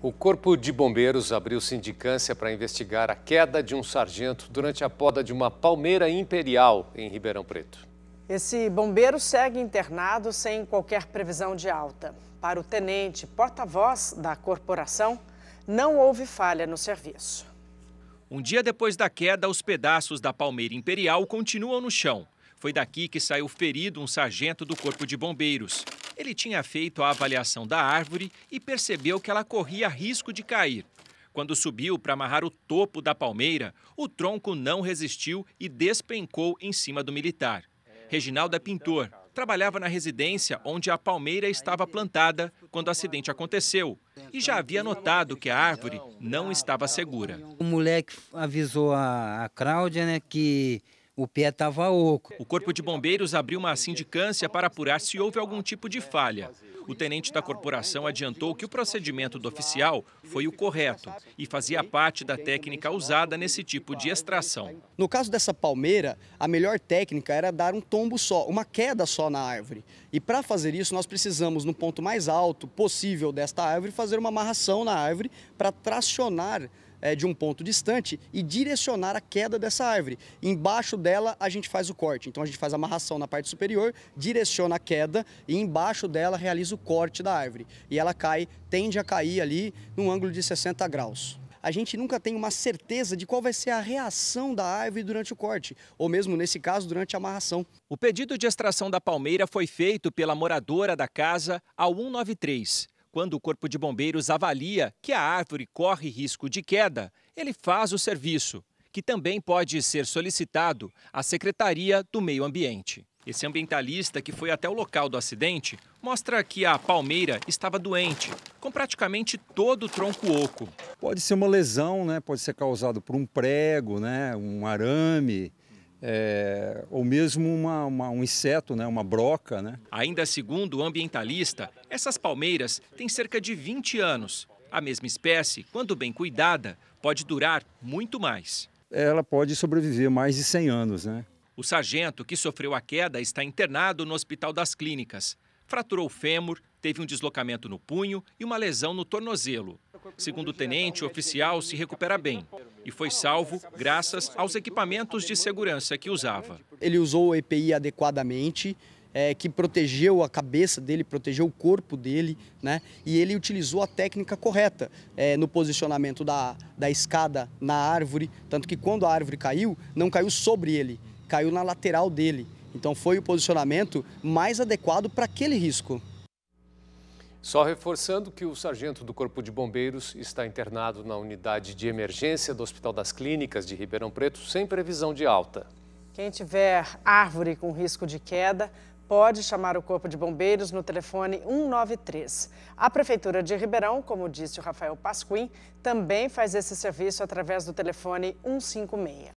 O Corpo de Bombeiros abriu sindicância para investigar a queda de um sargento durante a poda de uma palmeira imperial em Ribeirão Preto. Esse bombeiro segue internado sem qualquer previsão de alta. Para o tenente porta-voz da corporação, não houve falha no serviço. Um dia depois da queda, os pedaços da palmeira imperial continuam no chão. Foi daqui que saiu ferido um sargento do Corpo de Bombeiros. Ele tinha feito a avaliação da árvore e percebeu que ela corria risco de cair. Quando subiu para amarrar o topo da palmeira, o tronco não resistiu e despencou em cima do militar. Reginaldo é pintor. Trabalhava na residência onde a palmeira estava plantada quando o acidente aconteceu e já havia notado que a árvore não estava segura. O moleque avisou a, a Cláudia né, que o pé estava oco. O Corpo de Bombeiros abriu uma sindicância para apurar se houve algum tipo de falha. O tenente da corporação adiantou que o procedimento do oficial foi o correto e fazia parte da técnica usada nesse tipo de extração. No caso dessa palmeira, a melhor técnica era dar um tombo só, uma queda só na árvore. E para fazer isso, nós precisamos, no ponto mais alto possível desta árvore, fazer uma amarração na árvore para tracionar é, de um ponto distante e direcionar a queda dessa árvore. Embaixo dela a gente faz o corte. Então a gente faz a amarração na parte superior, direciona a queda e embaixo dela realiza o corte da árvore. E ela cai, tende a cair ali num ângulo de 60 graus a gente nunca tem uma certeza de qual vai ser a reação da árvore durante o corte, ou mesmo nesse caso, durante a amarração. O pedido de extração da palmeira foi feito pela moradora da casa ao 193 quando o Corpo de Bombeiros avalia que a árvore corre risco de queda, ele faz o serviço, que também pode ser solicitado à Secretaria do Meio Ambiente. Esse ambientalista que foi até o local do acidente mostra que a palmeira estava doente, com praticamente todo o tronco oco. Pode ser uma lesão, né? pode ser causado por um prego, né? um arame, é, ou mesmo uma, uma, um inseto, né, uma broca. Né? Ainda segundo o ambientalista, essas palmeiras têm cerca de 20 anos. A mesma espécie, quando bem cuidada, pode durar muito mais. Ela pode sobreviver mais de 100 anos. Né? O sargento que sofreu a queda está internado no Hospital das Clínicas. Fraturou o fêmur, teve um deslocamento no punho e uma lesão no tornozelo. Segundo o tenente, o oficial se recupera bem e foi salvo graças aos equipamentos de segurança que usava. Ele usou o EPI adequadamente. É, que protegeu a cabeça dele, protegeu o corpo dele, né? E ele utilizou a técnica correta é, no posicionamento da, da escada na árvore, tanto que quando a árvore caiu, não caiu sobre ele, caiu na lateral dele. Então foi o posicionamento mais adequado para aquele risco. Só reforçando que o sargento do Corpo de Bombeiros está internado na unidade de emergência do Hospital das Clínicas de Ribeirão Preto, sem previsão de alta. Quem tiver árvore com risco de queda pode chamar o Corpo de Bombeiros no telefone 193. A Prefeitura de Ribeirão, como disse o Rafael Pasquim, também faz esse serviço através do telefone 156.